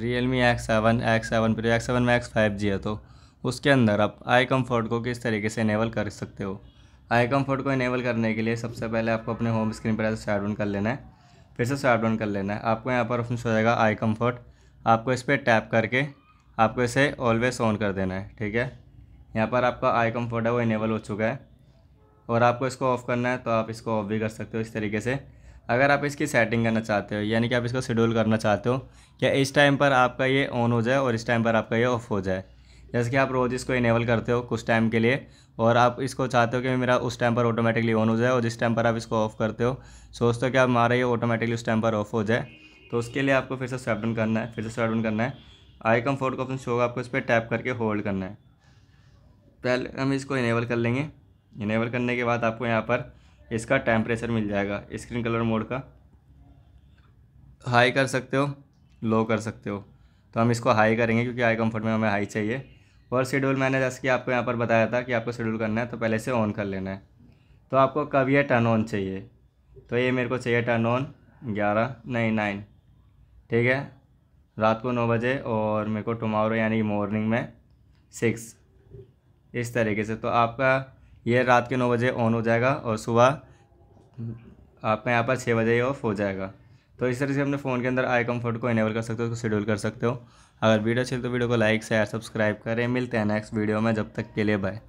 real Realme X seven X seven Pro X seven Max five G है तो उसके अंदर आप आई कम्फर्ट को किस तरीके से इनेबल कर सकते हो आई कम्फर्ट को इनेबल करने के लिए सबसे पहले आपको अपने होम स्क्रीन पर ऐसे स्टार्ट ऑन कर लेना है फिर से स्टार्ट ऑन कर लेना है आपको यहाँ पर ऑप्शन हो जाएगा आई कम्फर्ट आपको इस पर टैप करके आपको इसे ऑलवेज ऑन कर देना है ठीक है यहाँ पर आपका आई कम्फर्ट है वो इनेबल हो चुका है और आपको इसको ऑफ़ करना है तो आप इसको ऑफ भी कर सकते हो इस तरीके से अगर आप इसकी सेटिंग करना चाहते हो यानी कि आप इसको शेड्यूल करना चाहते हो या इस टाइम पर आपका ये ऑन हो जाए और इस टाइम पर आपका ये ऑफ हो जाए जैसे कि आप रोज़ इसको इनेबल करते हो कुछ टाइम के लिए और आप इसको चाहते हो कि मेरा उस टाइम पर ऑटोमेटिकली ऑन हो जाए और जिस टाइम पर आप इसको ऑफ़ करते हो सोचते हो कि आप हमारा ये ऑटोमेटिकली उस टाइम पर ऑफ हो जाए तो उसके लिए आपको फिर से स्वैप डाउन करना है फिर से स्वैप डाउन करना है आई कम्फोर्ट का ऑप्शन शो होगा आपको इस पर टैप करके होल्ड करना है पहले हम इसको इनेबल कर लेंगे इनेबल करने के बाद आपको यहाँ पर इसका टेम्परेचर मिल जाएगा स्क्रीन कलर मोड का हाई कर सकते हो लो कर सकते हो तो हम इसको हाई करेंगे क्योंकि हाई कम्फर्ट में हमें हाई चाहिए और शेड्यूल मैंने जैसे कि आपको यहाँ पर बताया था कि आपको शेड्यूल करना है तो पहले से ऑन कर लेना है तो आपको कब यह टर्न ऑन चाहिए तो ये मेरे को चाहिए टर्न ऑन ग्यारह नहीं नाइन ठीक है रात को नौ बजे और मेरे को टुमारो यानी मॉर्निंग में सिक्स इस तरीके से तो आपका ये रात के नौ बजे ऑन हो जाएगा और सुबह आपका यहाँ पर छः बजे ही ऑफ हो जाएगा तो इस तरह से अपने फ़ोन के अंदर आई कम्फर्ट को इनेबल कर सकते हो उसको शेड्यूल कर सकते हो अगर वीडियो अच्छी तो वीडियो को लाइक शेयर सब्सक्राइब करें मिलते हैं नेक्स्ट वीडियो में जब तक के लिए बाय